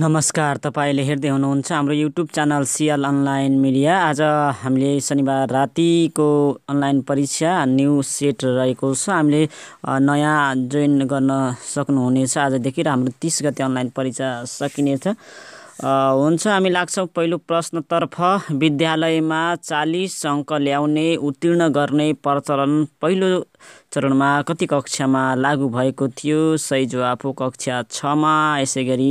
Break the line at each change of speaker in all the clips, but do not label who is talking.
नमस्कार तपाईँले हेर्दै हुनुहुन्छ हाम्रो YouTube channel C L online media आज हामीले शनिबार रातिको अनलाइन परीक्षा न्यु सेट रहेको छ हामीले नयाँ जोइन गर्न सक्नुहुनेछ आजदेखि र हाम्रो तिस गते अनलाइन परीक्षा सकिनेछ हुन्छ हामी लाग्छौँ पहिलो प्रश्नतर्फ विद्यालयमा चालिस अङ्क ल्याउने उत्तीर्ण गर्ने प्रचलन पहिलो चरणमा कति कक्षामा लागू भएको थियो सही जवाफ हो कक्षा छमा यसै गरी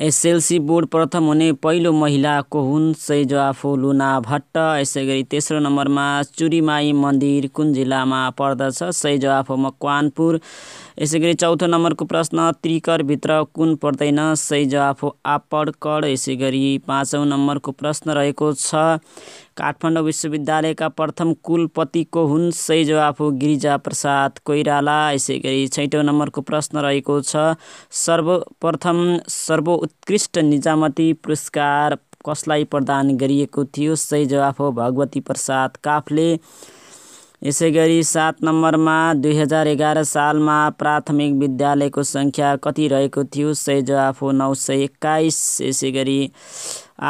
एसएलसी बोर्ड प्रथम हुने पहिलो महिला को हुन् सैजवाफो लुना भट्ट यसै गरी तेस्रो नम्बरमा चुरीमाई मन्दिर कुन जिल्लामा पर्दछ सैजवाफो मकवानपुर यसै गरी चौथो नम्बरको प्रश्न त्रिकरभित्र कुन पर्दैन सैजवाफो आपडकड यसै गरी पाँचौँ नम्बरको प्रश्न रहेको छ काठमाडौँ विश्वविद्यालयका प्रथम कुलपतिको हुन् सैजवाफो गिरिजा प्रसाद कोइराला यसै गरी छैटौँ नम्बरको प्रश्न रहेको छ सर्वप्रथम सर्व उत्कृष्ट निजामती पुरस्कार कसलाई प्रदान गरिएको थियो सही जवाफ हो भगवती प्रसाद काफले यसै गरी सात नम्बरमा दुई हजार एघार सालमा प्राथमिक विद्यालयको सङ्ख्या कति रहेको थियो सही जवाफ हो नौ सय एक्काइस यसै गरी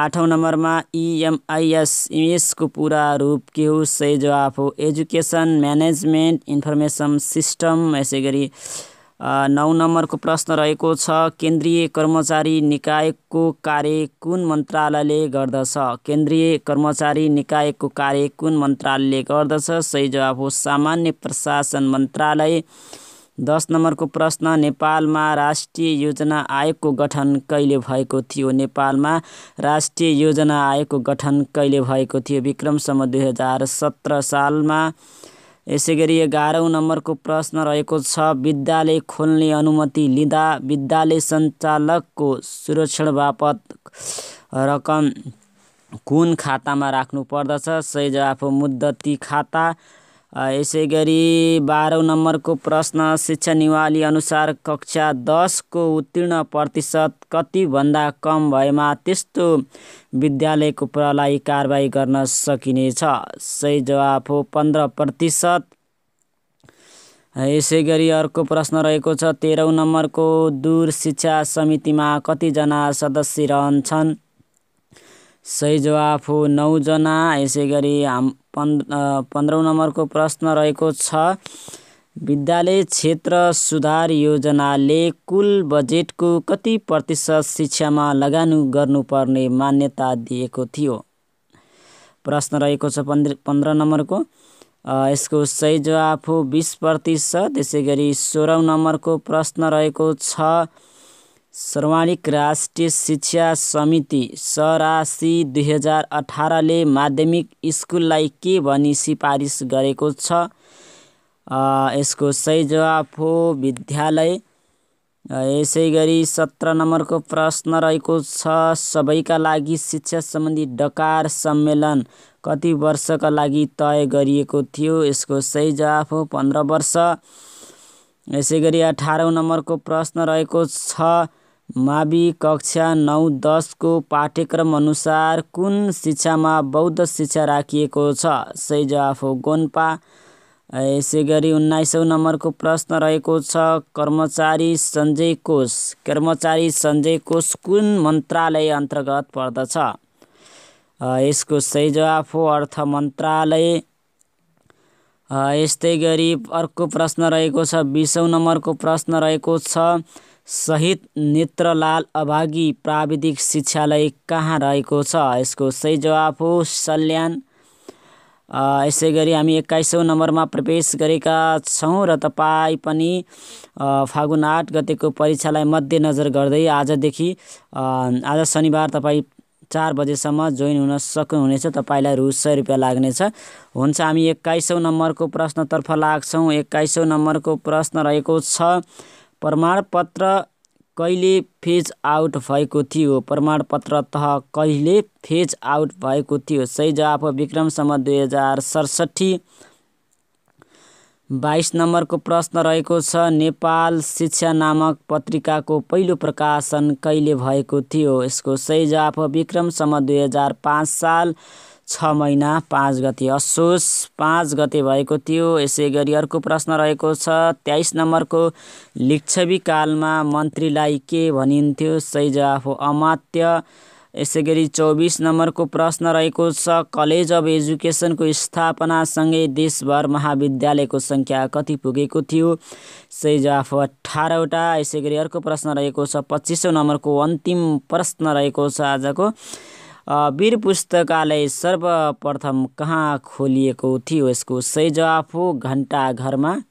आठौँ नम्बरमा इएमआइएस इमेसको पुरा रूप के हो सही जवाफ हो एजुकेसन म्यानेजमेन्ट इन्फर्मेसन सिस्टम यसै गरी नौ नम्बरको प्रश्न रहेको छ केन्द्रीय कर्मचारी निकायको कार्य कुन मन्त्रालयले गर्दछ केन्द्रीय कर्मचारी निकायको कार्य कुन मन्त्रालयले गर्दछ सही जवाब हो सामान्य प्रशासन मन्त्रालय दस नम्बरको प्रश्न नेपालमा राष्ट्रिय योजना आयोगको गठन कहिले भएको थियो नेपालमा राष्ट्रिय योजना आयोगको गठन कहिले भएको थियो विक्रमसम्म दुई हजार सत्र सालमा यसै गरी एघारौँ नम्बरको प्रश्न रहेको छ विद्यालय खोल्ने अनुमति लिँदा विद्यालय सञ्चालकको सुरक्षण बापत रकम कुन खातामा राख्नु पर्दछ सही जवाफ हो मुद्दती खाता यसै गरी बाह्रौँ नम्बरको प्रश्न शिक्षा निवाली अनुसार कक्षा दसको उत्तीर्ण प्रतिशत कतिभन्दा कम भएमा त्यस्तो विद्यालयको प्रलाई कारवाही गर्न सकिनेछ सही जवाफ हो पन्ध्र प्रतिशत यसै गरी अर्को प्रश्न रहेको छ तेह्रौँ नम्बरको दूर शिक्षा समितिमा कतिजना सदस्य रहन्छन् हो नौजना यसै गरी हाम पन् पन्ध्रौँ नम्बरको प्रश्न रहेको छ विद्यालय क्षेत्र सुधार योजनाले कुल बजेटको कति प्रतिशत शिक्षामा लगानी गर्नुपर्ने मान्यता दिएको थियो प्रश्न रहेको छ पन्ध्र पन्ध्र नम्बरको यसको सही जवाफ हो बिस प्रतिशत यसै गरी सोह्रौँ नम्बरको प्रश्न रहेको छ सर्वाणिक राष्ट्रिय शिक्षा समिति सरासी दुई हजार अठारले माध्यमिक स्कुललाई के भनी सिफारिस गरेको छ यसको सही जवाफ हो विद्यालय यसै गरी सत्र नम्बरको प्रश्न रहेको छ सबैका लागि शिक्षा सम्बन्धी डकार सम्मेलन कति वर्षका लागि तय गरिएको थियो यसको सही जवाफ हो पन्ध्र वर्ष यसै गरी अठारौँ नम्बरको प्रश्न रहेको छ मावि कक्षा नौ दसको अनुसार कुन शिक्षामा बौद्ध शिक्षा राखिएको छ सही हो गोन्पा यसै गरी उन्नाइसौँ नम्बरको प्रश्न रहेको छ कर्मचारी सञ्जय कोष कर्मचारी सञ्जय कोष कुन मन्त्रालय अन्तर्गत पर्दछ यसको सही जवाफ हो अर्थ मन्त्रालय यस्तै गरी अर्को प्रश्न रहेको छ बिसौँ नम्बरको प्रश्न रहेको छ सहित नेत्रलाल अभागी प्राविधिक शिक्षालय कहाँ रहेको छ यसको सही जवाफ हो सल्यान यसै गरी हामी एक्काइसौँ नम्बरमा प्रवेश गरेका छौँ र तपाईँ पनि फागुन आठ गतेको परीक्षालाई मध्यनजर गर्दै आजदेखि आज शनिबार तपाईँ चार बजेसम्म जोइन हुन सक्नुहुनेछ तपाईँलाई रु सय रुपियाँ लाग्नेछ हुन्छ हामी एक्काइसौँ नम्बरको प्रश्नतर्फ लाग्छौँ एक्काइसौँ नम्बरको प्रश्न रहेको छ प्रमाणपत्र कहिले फेज आउट भएको थियो प्रमाणपत्र तह कहिले फेज आउट भएको थियो सही जवाफ विक्रम विक्रमसम्म दुई हजार सडसठी बाइस नम्बरको प्रश्न रहेको छ नेपाल शिक्षा नामक पत्रिकाको पहिलो प्रकाशन कहिले भएको थियो यसको सही जवाफ विक्रम विक्रमसम्म दुई हजार पाँच साल छ महिना पाँच गते असोज पाँच गते भएको थियो यसै गरी अर्को प्रश्न रहेको छ तेइस नम्बरको लिच्छवी कालमा मन्त्रीलाई के भनिन्थ्यो सही हो अमात्य यसै गरी चौबिस नम्बरको प्रश्न रहेको छ कलेज अफ एजुकेसनको स्थापनासँगै देशभर महाविद्यालयको सङ्ख्या कति पुगेको थियो सही जवाफ अठारवटा यसै गरी अर्को प्रश्न रहेको छ पच्चिसौँ नम्बरको अन्तिम प्रश्न रहेको छ आजको वीर पुस्तकालय सर्वप्रथम कहाँ खोलिएको थियो यसको सही जवाफ हो घरमा